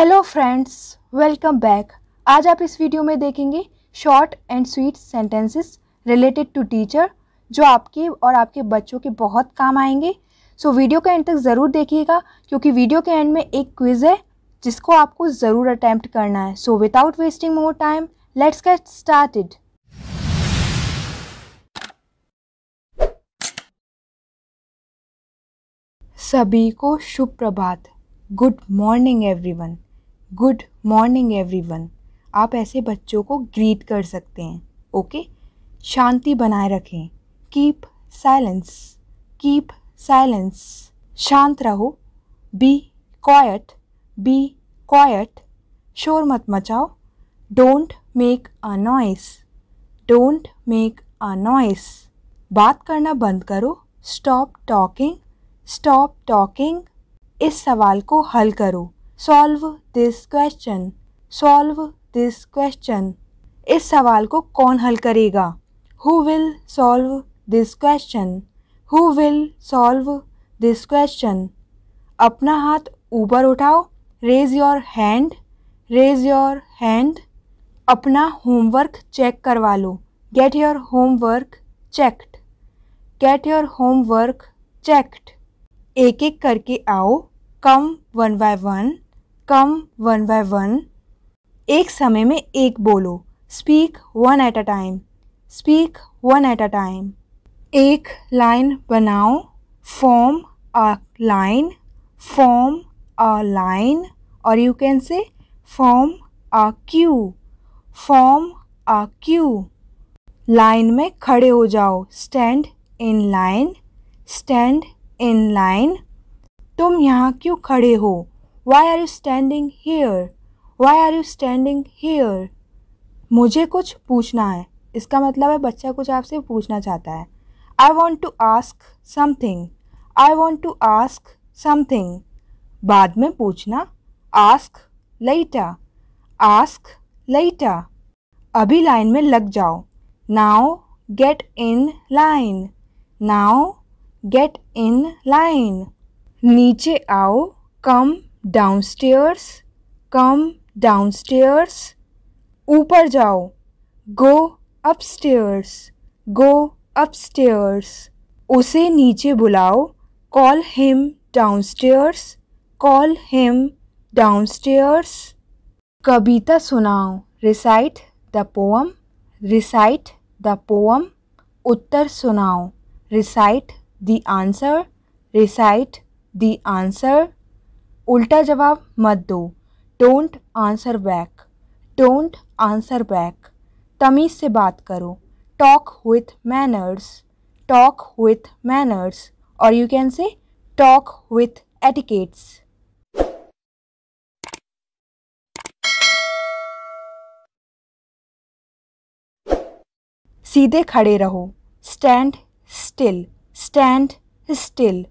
Hello friends welcome back आज आप इस वीडियो में देखेंगे short and sweet sentences related to teacher जो आपके और आपके बच्चों के बहुत काम आएंगे सो so, वीडियो के एंड तक ज़रूर देखिएगा क्योंकि वीडियो के एंड में एक क्विज़ है जिसको आपको ज़रूर अटैम्प्ट करना है so without wasting more time let's get started सभी को शुभ प्रभात good morning everyone good morning everyone आप ऐसे बच्चों को ग्रीट कर सकते हैं ओके शांति बनाए रखें कीप साइलेंस कीप साइलेंस शांत रहो बी क्वाइट बी क्वाइट शोर मत मचाओ don't make a noise don't make a noise बात करना बंद करो स्टॉप टॉकिंग स्टॉप टॉकिंग इस सवाल को हल करो solve this question solve this question इस सवाल को कौन हल करेगा who will solve this question who will solve this question अपना हाथ ऊपर उठाओ raise your hand raise your hand अपना होमवर्क चेक करवा लो get your homework checked get your homework checked एक एक करके आओ come one by one come one by one एक समय में एक बोलो speak one at a time speak one at a time एक लाइन बनाओ form a line form a line or you can say form a queue form a queue line में खड़े हो जाओ stand in line stand in line तुम यहाँ क्यों खड़े हो why are you standing here why are you standing here मुझे कुछ पूछना है इसका मतलब है बच्चा कुछ आपसे पूछना चाहता है I want to ask something I want to ask something बाद में पूछना आस्क लेटा आस्क लेटा अभी लाइन में लग जाओ now get in line now get in line नीचे आओ कम डाउनस्टेयर्स कम डाउनस्टेयर्स ऊपर जाओ गो अपस्टेयर्स गो अपस्टेयर्स उसे नीचे बुलाओ call him downstairs call him downstairs कविता सुनाओ recite the poem recite the poem उत्तर सुनाओ recite the answer recite the answer उल्टा जवाब मत दो don't answer back don't answer back तमीज़ से बात करो talk with manners talk with manners or you can say talk with etiquettes सीधे खड़े रहो स्टैंड स्टिल स्टैंड स्टिल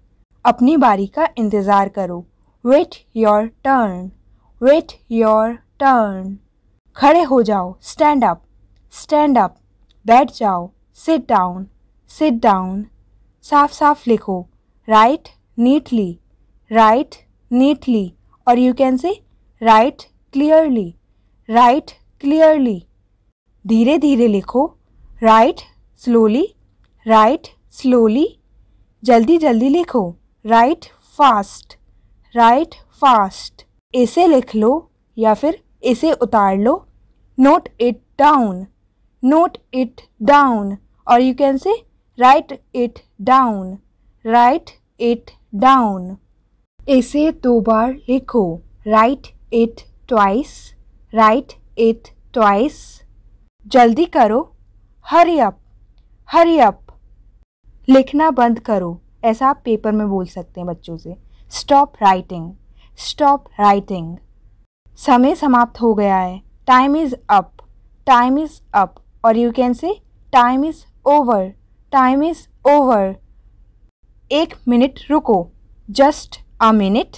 अपनी बारी का इंतज़ार करो wait your turn wait your turn खड़े हो जाओ स्टैंड अप स्टैंड अप बैठ जाओ सिट डाउन सिट डाउन साफ साफ लिखो write neatly write neatly or you can say write clearly write clearly धीरे धीरे लिखो राइट स्लोली राइट स्लोली जल्दी जल्दी लिखो राइट फास्ट राइट फास्ट इसे लिख लो या फिर इसे उतार लो note it down note it down or you can say write it down write it down इसे दो बार लिखो write it twice write it twice जल्दी करो हरी अप हरी अप लिखना बंद करो ऐसा आप पेपर में बोल सकते हैं बच्चों से स्टॉप राइटिंग स्टॉप राइटिंग समय समाप्त हो गया है time is up time is up or you can say time is over time is over एक मिनट रुको just a minute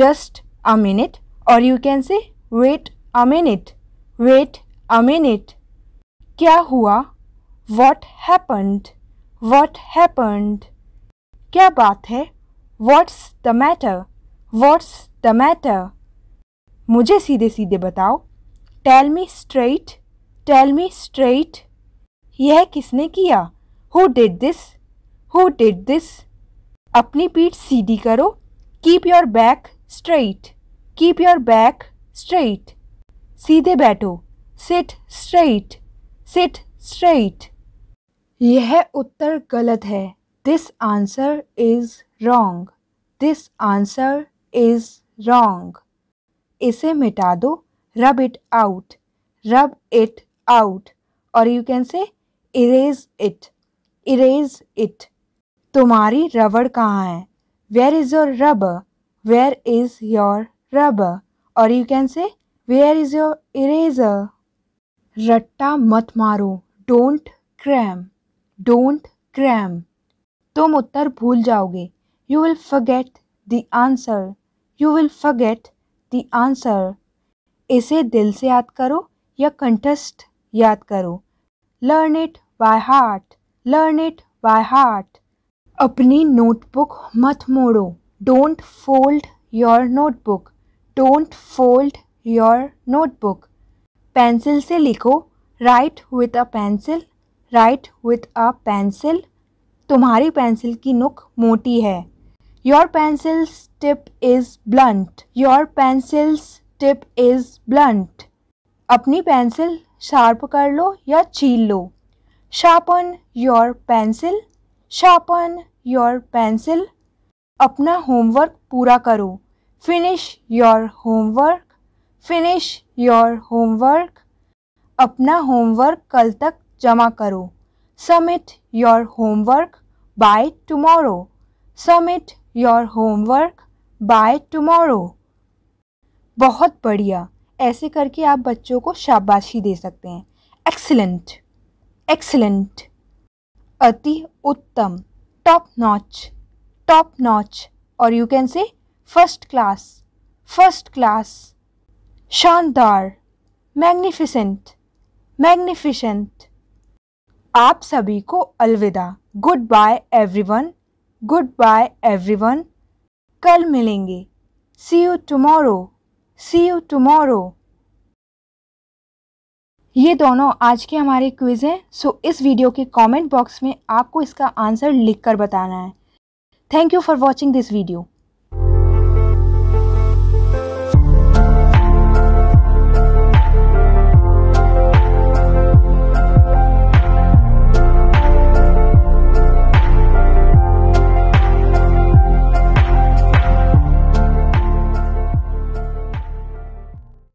just a minute or you can say wait a minute wait a minute क्या हुआ what happened what happened क्या बात है what's the matter what's the matter मुझे सीधे सीधे बताओ tell me straight tell me straight यह किसने किया who did this who did this अपनी पीठ सीधी करो keep your back straight keep your back straight सीधे बैठो सिट स्ट्रेट सिट स्ट्रेट यह उत्तर गलत है this answer is wrong this answer is wrong इसे मिटा दो rub it out rub it out or you can say erase it erase it तुम्हारी रबड़ कहाँ है where is your rub where is your rub or you can say where is your erase रट्टा मत मारो डोंट क्रैम डोंट क्रैम तुम उत्तर भूल जाओगे You will forget the answer. You will forget the answer. इसे दिल से याद करो या कंठस्थ याद करो learn it by heart learn it by heart अपनी नोटबुक मत मोड़ो don't fold your notebook don't fold your notebook pencil से लिखो write with a pencil write with a pencil तुम्हारी पेंसिल की नुक मोटी है Your pencil's tip is blunt. Your pencil's tip is blunt. अपनी पेंसिल शार्प कर लो या छील लो sharpen your pencil sharpen your pencil अपना होमवर्क पूरा करो finish your homework finish your homework अपना होमवर्क कल तक जमा करो submit your homework by tomorrow submit your homework by tomorrow बहुत बढ़िया ऐसे करके आप बच्चों को शाबाशी दे सकते हैं एक्सलेंट एक्सलेंट अति उत्तम टॉप नॉच टॉप नॉच और you can say first class first class शानदार मैग्निफिसेंट मैग्निफिसेंट आप सभी को अलविदा good bye everyone good bye everyone कल मिलेंगे see you tomorrow see you tomorrow ये दोनों आज के हमारे क्विज़ हैं सो इस वीडियो के कमेंट बॉक्स में आपको इसका आंसर लिखकर बताना है thank you for watching this video